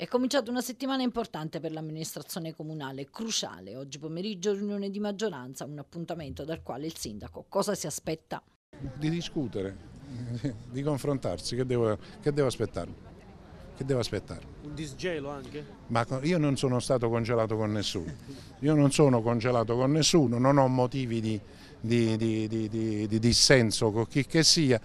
È cominciata una settimana importante per l'amministrazione comunale, cruciale. Oggi pomeriggio riunione di maggioranza, un appuntamento dal quale il sindaco cosa si aspetta? Di discutere, di confrontarsi, che devo, che devo aspettarmi? che devo aspettare? Un disgelo anche? Ma io non sono stato congelato con nessuno, io non sono congelato con nessuno, non ho motivi di, di, di, di dissenso con chi che sia,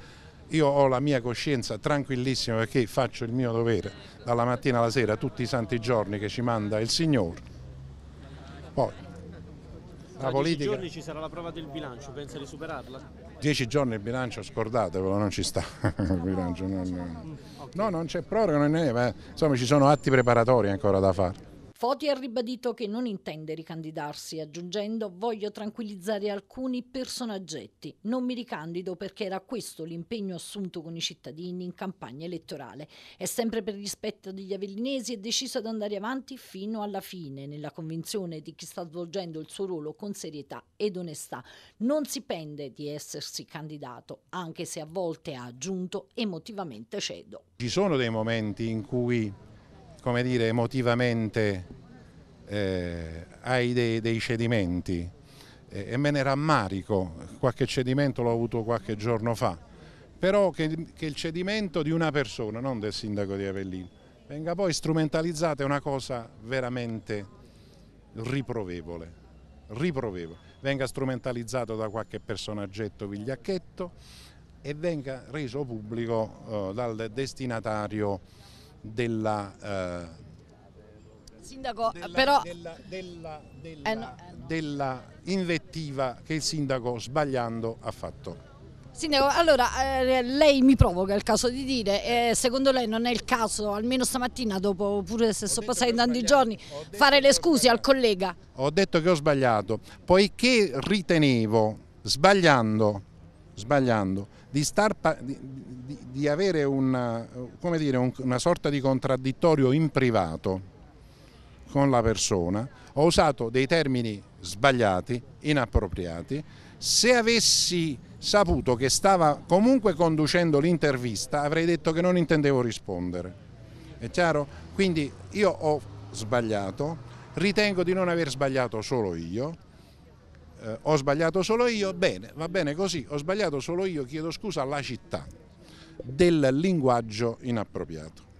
io ho la mia coscienza tranquillissima perché faccio il mio dovere dalla mattina alla sera, tutti i santi giorni che ci manda il Signore. Poi, la politica... giorni ci sarà la prova del bilancio, pensa di superarla? Dieci giorni il bilancio, scordatevelo, non ci sta il bilancio. Non, mm, no, non c'è proroga, non è, ma, insomma ci sono atti preparatori ancora da fare. Foti ha ribadito che non intende ricandidarsi, aggiungendo voglio tranquillizzare alcuni personaggetti. Non mi ricandido perché era questo l'impegno assunto con i cittadini in campagna elettorale. È sempre per rispetto degli avellinesi e deciso ad andare avanti fino alla fine, nella convinzione di chi sta svolgendo il suo ruolo con serietà ed onestà. Non si pende di essersi candidato, anche se a volte ha aggiunto emotivamente cedo. Ci sono dei momenti in cui come dire, emotivamente eh, hai dei, dei cedimenti eh, e me ne rammarico, qualche cedimento l'ho avuto qualche giorno fa, però che, che, il cedimento di una persona, non del sindaco di Avellino, venga poi strumentalizzato è una cosa veramente riprovevole, riprovevole. venga strumentalizzato da qualche personaggetto vigliacchetto e venga reso pubblico eh, dal destinatario della, eh, Sindaco, della, eh, però... Della, della, della, eh no, eh no. della invettiva che il sindaco sbagliando ha fatto. Sindaco, allora eh, lei mi provoca, il caso di dire, eh, secondo lei non è il caso, almeno stamattina, dopo pure se sto passando tanti giorni, fare le scuse al collega? Ho detto che ho sbagliato, poiché ritenevo, sbagliando, sbagliando di, star, di, di, di avere una, eh, dire, un, una sorta di contraddittorio in privato, con la persona, ho usato dei termini sbagliati, inappropriati, se avessi saputo che stava comunque conducendo l'intervista avrei detto che non intendevo rispondere, è chiaro? Quindi io ho sbagliato, ritengo di non aver sbagliato solo io, eh, ho sbagliato solo io, bene, va bene così, ho sbagliato solo io, chiedo scusa alla città del linguaggio inappropriato.